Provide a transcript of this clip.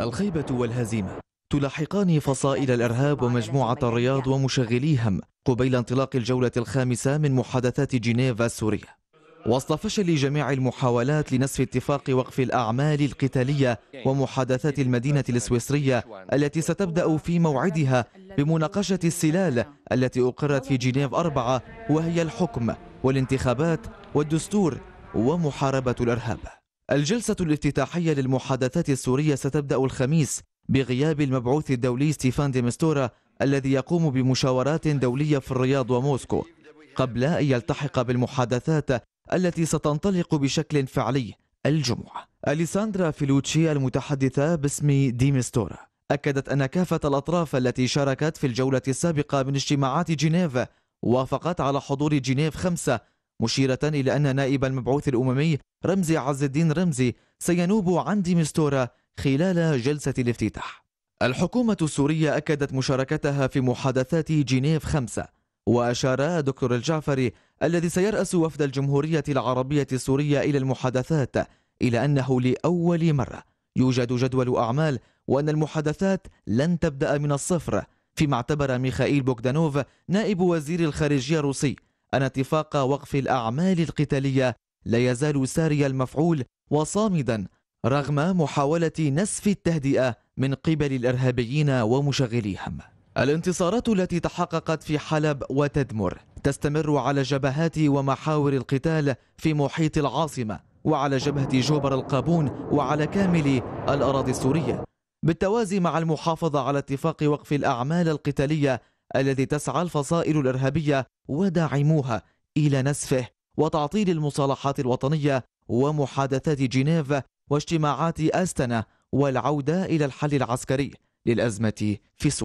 الخيبة والهزيمة تلاحقان فصائل الإرهاب ومجموعة الرياض ومشغليهم قبيل انطلاق الجولة الخامسة من محادثات جنيف السورية وسط فشل جميع المحاولات لنسف اتفاق وقف الأعمال القتالية ومحادثات المدينة السويسرية التي ستبدأ في موعدها بمناقشة السلال التي أقرت في جنيف أربعة وهي الحكم والانتخابات والدستور ومحاربة الإرهاب الجلسة الافتتاحية للمحادثات السورية ستبدأ الخميس بغياب المبعوث الدولي ستيفان ديمستورا الذي يقوم بمشاورات دولية في الرياض وموسكو قبل أن يلتحق بالمحادثات التي ستنطلق بشكل فعلي الجمعة أليساندرا فيلوتشي المتحدثة باسم ديمستورا أكدت أن كافة الأطراف التي شاركت في الجولة السابقة من اجتماعات جنيف وافقت على حضور جنيف خمسة مشيرة إلى أن نائب المبعوث الأممي رمزي عز الدين رمزي سينوب عن ديمستورا خلال جلسة الافتتاح الحكومة السورية أكدت مشاركتها في محادثات جنيف خمسة وأشار دكتور الجعفري الذي سيرأس وفد الجمهورية العربية السورية إلى المحادثات إلى أنه لأول مرة يوجد جدول أعمال وأن المحادثات لن تبدأ من الصفر فيما اعتبر ميخائيل بوغدانوف نائب وزير الخارجية الروسي أن اتفاق وقف الأعمال القتالية لا يزال ساري المفعول وصامدا رغم محاولة نسف التهدئة من قبل الإرهابيين ومشغليهم الانتصارات التي تحققت في حلب وتدمر تستمر على جبهات ومحاور القتال في محيط العاصمة وعلى جبهة جوبر القابون وعلى كامل الأراضي السورية بالتوازي مع المحافظة على اتفاق وقف الأعمال القتالية الذي تسعى الفصائل الإرهابية وداعموها إلى نسفه وتعطيل المصالحات الوطنية ومحادثات جنيف واجتماعات أستنا والعودة إلى الحل العسكري للأزمة في سوريا